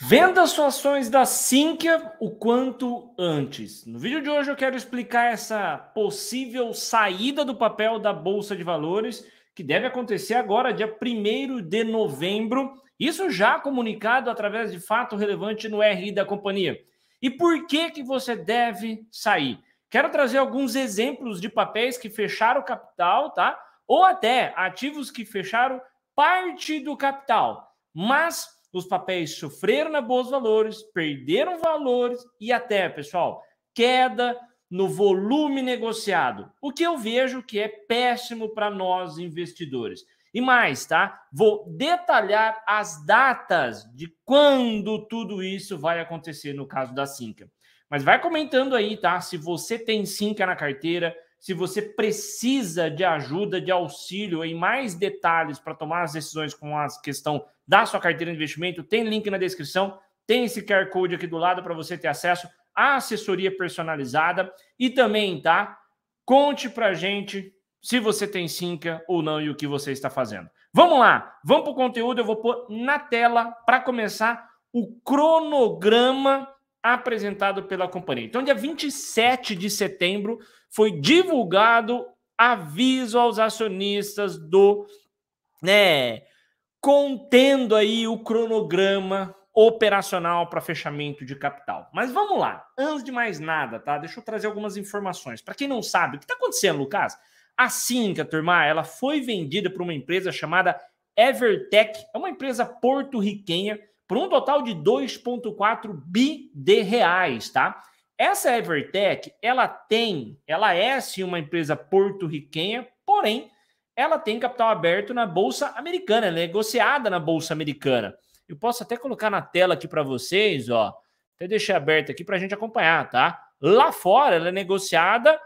Venda suas ações da Sinqia o quanto antes. No vídeo de hoje eu quero explicar essa possível saída do papel da Bolsa de Valores, que deve acontecer agora, dia 1 de novembro. Isso já comunicado através de fato relevante no RI da companhia. E por que, que você deve sair? Quero trazer alguns exemplos de papéis que fecharam o capital, tá? Ou até ativos que fecharam parte do capital. Mas os papéis sofreram na Bolsa Valores, perderam valores e até, pessoal, queda no volume negociado, o que eu vejo que é péssimo para nós investidores. E mais, tá? Vou detalhar as datas de quando tudo isso vai acontecer no caso da Sinca. Mas vai comentando aí, tá? Se você tem Sinca na carteira, se você precisa de ajuda, de auxílio em mais detalhes para tomar as decisões com a questão da sua carteira de investimento, tem link na descrição, tem esse QR Code aqui do lado para você ter acesso à assessoria personalizada e também, tá? Conte para gente se você tem Sinca ou não e o que você está fazendo. Vamos lá, vamos para o conteúdo, eu vou pôr na tela para começar o cronograma apresentado pela companhia. Então, dia 27 de setembro foi divulgado aviso aos acionistas do, né, contendo aí o cronograma operacional para fechamento de capital. Mas vamos lá, antes de mais nada, tá? Deixa eu trazer algumas informações. Para quem não sabe, o que está acontecendo, Lucas? Assim a Cinca, turma, ela foi vendida para uma empresa chamada Evertech, é uma empresa porto-riquenha por um total de 2,4 bi de reais, tá? Essa Evertech, ela tem, ela é sim uma empresa porto-riquenha, porém, ela tem capital aberto na Bolsa Americana, ela é negociada na Bolsa Americana. Eu posso até colocar na tela aqui para vocês, ó. Até deixar aberto aqui para a gente acompanhar, tá? Lá fora, ela é negociada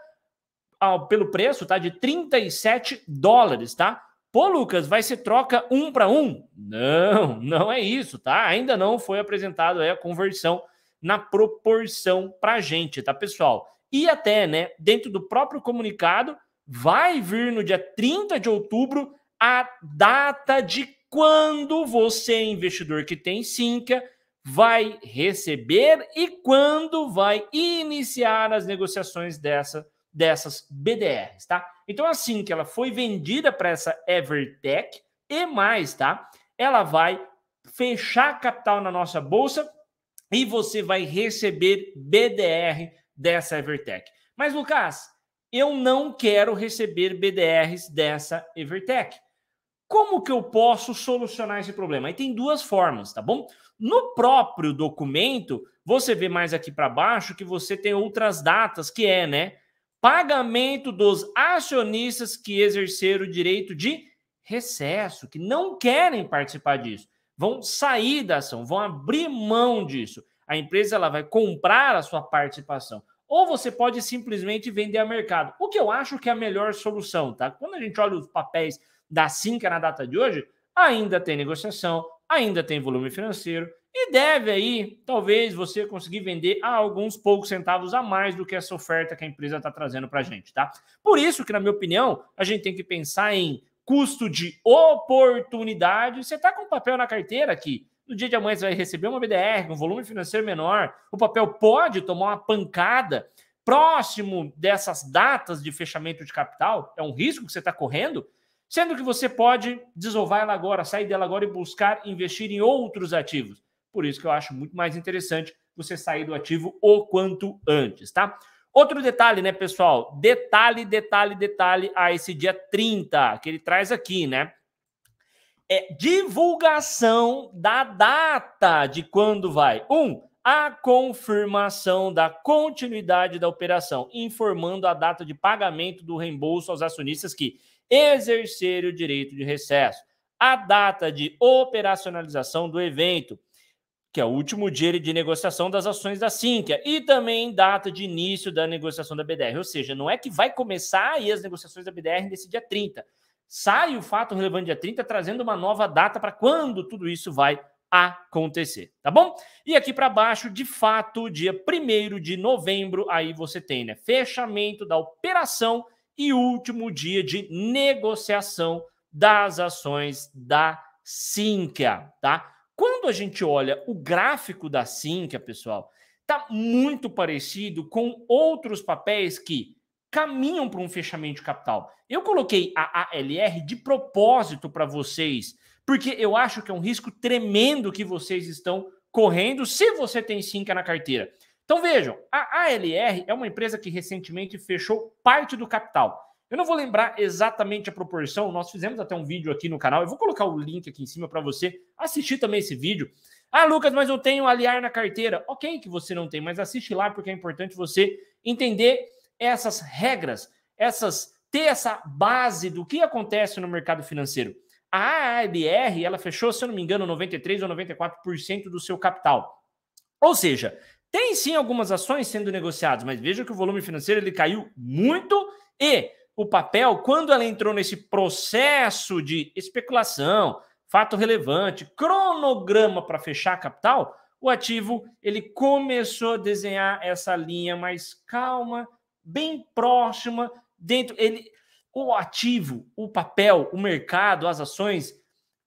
pelo preço, tá? De 37 dólares, tá? Pô, Lucas, vai ser troca um para um? Não, não é isso, tá? Ainda não foi apresentado a conversão na proporção para gente, tá, pessoal? E até, né, dentro do próprio comunicado, vai vir no dia 30 de outubro a data de quando você, investidor que tem Sinca, vai receber e quando vai iniciar as negociações dessa dessas BDRs, tá? Então, assim que ela foi vendida para essa Evertech e mais, tá? Ela vai fechar capital na nossa bolsa e você vai receber BDR dessa Evertech. Mas, Lucas, eu não quero receber BDRs dessa Evertech. Como que eu posso solucionar esse problema? Aí tem duas formas, tá bom? No próprio documento, você vê mais aqui para baixo que você tem outras datas que é, né? pagamento dos acionistas que exerceram o direito de recesso, que não querem participar disso, vão sair da ação, vão abrir mão disso. A empresa ela vai comprar a sua participação. Ou você pode simplesmente vender a mercado, o que eu acho que é a melhor solução, tá? Quando a gente olha os papéis da Cinca é na data de hoje, ainda tem negociação, ainda tem volume financeiro e deve aí, talvez, você conseguir vender a alguns poucos centavos a mais do que essa oferta que a empresa está trazendo para a gente, tá? Por isso que, na minha opinião, a gente tem que pensar em custo de oportunidade. Você está com papel na carteira aqui. No dia de amanhã você vai receber uma BDR, um volume financeiro menor. O papel pode tomar uma pancada próximo dessas datas de fechamento de capital. É um risco que você está correndo Sendo que você pode desovar ela agora, sair dela agora e buscar investir em outros ativos. Por isso que eu acho muito mais interessante você sair do ativo o quanto antes, tá? Outro detalhe, né, pessoal? Detalhe, detalhe, detalhe a esse dia 30 que ele traz aqui, né? É divulgação da data de quando vai. Um, a confirmação da continuidade da operação, informando a data de pagamento do reembolso aos acionistas que exercer o direito de recesso. A data de operacionalização do evento, que é o último dia de negociação das ações da Sinqia, e também data de início da negociação da BDR. Ou seja, não é que vai começar aí as negociações da BDR nesse dia 30. Sai o fato relevante dia 30, trazendo uma nova data para quando tudo isso vai acontecer, tá bom? E aqui para baixo, de fato, dia 1 de novembro, aí você tem, né, fechamento da operação e último dia de negociação das ações da Sinca, tá? Quando a gente olha o gráfico da Sinca, pessoal, tá muito parecido com outros papéis que caminham para um fechamento de capital. Eu coloquei a ALR de propósito para vocês, porque eu acho que é um risco tremendo que vocês estão correndo se você tem Sinca na carteira. Então vejam, a ALR é uma empresa que recentemente fechou parte do capital. Eu não vou lembrar exatamente a proporção, nós fizemos até um vídeo aqui no canal, eu vou colocar o link aqui em cima para você assistir também esse vídeo. Ah, Lucas, mas eu tenho aliar na carteira. Ok, que você não tem, mas assiste lá porque é importante você entender essas regras, essas ter essa base do que acontece no mercado financeiro. A ALR, ela fechou, se eu não me engano, 93 ou 94% do seu capital. Ou seja, tem sim algumas ações sendo negociadas, mas veja que o volume financeiro ele caiu muito e o papel, quando ela entrou nesse processo de especulação, fato relevante, cronograma para fechar a capital, o ativo ele começou a desenhar essa linha mais calma, bem próxima dentro ele o ativo, o papel, o mercado, as ações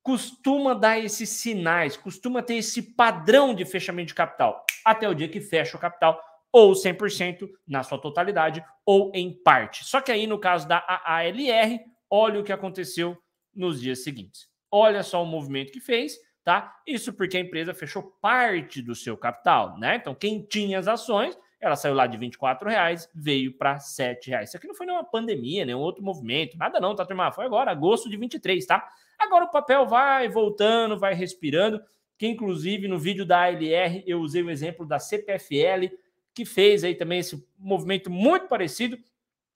costuma dar esses sinais, costuma ter esse padrão de fechamento de capital, até o dia que fecha o capital, ou 100% na sua totalidade, ou em parte. Só que aí, no caso da AALR, olha o que aconteceu nos dias seguintes. Olha só o movimento que fez, tá? Isso porque a empresa fechou parte do seu capital, né? Então, quem tinha as ações ela saiu lá de 24 reais, veio para 7 reais. Isso aqui não foi nenhuma pandemia, nenhum outro movimento, nada não, tá, turma? Foi agora, agosto de 23, tá? Agora o papel vai voltando, vai respirando, que inclusive no vídeo da ALR eu usei o um exemplo da CPFL, que fez aí também esse movimento muito parecido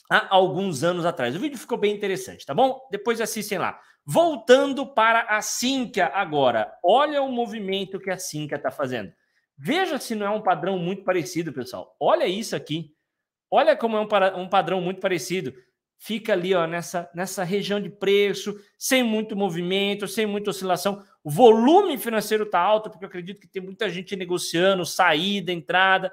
há alguns anos atrás. O vídeo ficou bem interessante, tá bom? Depois assistem lá. Voltando para a sinca agora. Olha o movimento que a sinca está fazendo. Veja se não é um padrão muito parecido, pessoal. Olha isso aqui. Olha como é um, para, um padrão muito parecido. Fica ali ó, nessa, nessa região de preço, sem muito movimento, sem muita oscilação. O volume financeiro está alto, porque eu acredito que tem muita gente negociando, saída, entrada.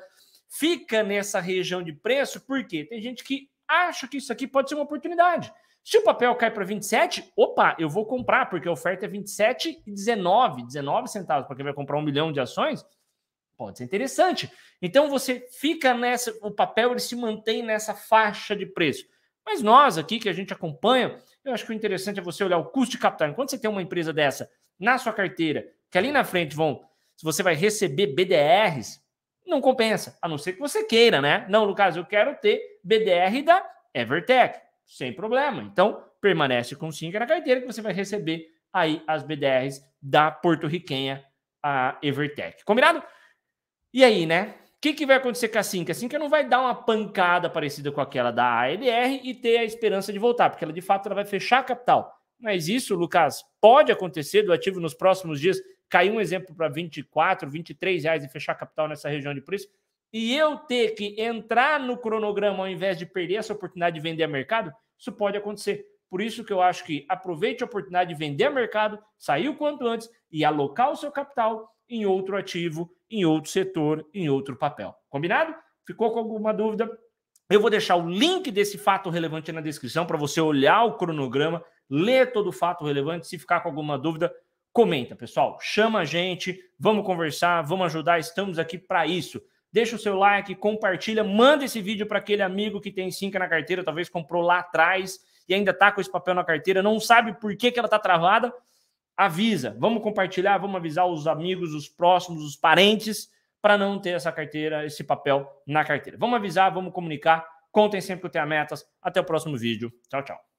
Fica nessa região de preço, porque tem gente que acha que isso aqui pode ser uma oportunidade. Se o papel cai para 27, opa, eu vou comprar, porque a oferta é 27 e 19 centavos para quem vai comprar um milhão de ações. Pode ser interessante. Então você fica nessa, o papel ele se mantém nessa faixa de preço. Mas nós aqui que a gente acompanha, eu acho que o interessante é você olhar o custo de capital. Enquanto você tem uma empresa dessa na sua carteira, que ali na frente vão, se você vai receber BDRs, não compensa, a não ser que você queira, né? Não, Lucas, eu quero ter BDR da Evertech, sem problema. Então, permanece com 5 na carteira que você vai receber aí as BDRs da porto-riquenha a Evertech. Combinado? E aí, né? O que, que vai acontecer com a Cinca? A Cinca não vai dar uma pancada parecida com aquela da ALR e ter a esperança de voltar, porque ela de fato ela vai fechar a capital. Mas isso, Lucas, pode acontecer do ativo nos próximos dias cair um exemplo para 24, 23 reais e fechar a capital nessa região de preço. E eu ter que entrar no cronograma ao invés de perder essa oportunidade de vender a mercado, isso pode acontecer. Por isso que eu acho que aproveite a oportunidade de vender a mercado, sair o quanto antes e alocar o seu capital em outro ativo em outro setor, em outro papel. Combinado? Ficou com alguma dúvida? Eu vou deixar o link desse fato relevante na descrição para você olhar o cronograma, ler todo o fato relevante. Se ficar com alguma dúvida, comenta, pessoal. Chama a gente, vamos conversar, vamos ajudar, estamos aqui para isso. Deixa o seu like, compartilha, manda esse vídeo para aquele amigo que tem cinco na carteira, talvez comprou lá atrás e ainda está com esse papel na carteira, não sabe por que, que ela está travada avisa. Vamos compartilhar, vamos avisar os amigos, os próximos, os parentes, para não ter essa carteira, esse papel na carteira. Vamos avisar, vamos comunicar. Contem sempre que eu tenho metas. Até o próximo vídeo. Tchau, tchau.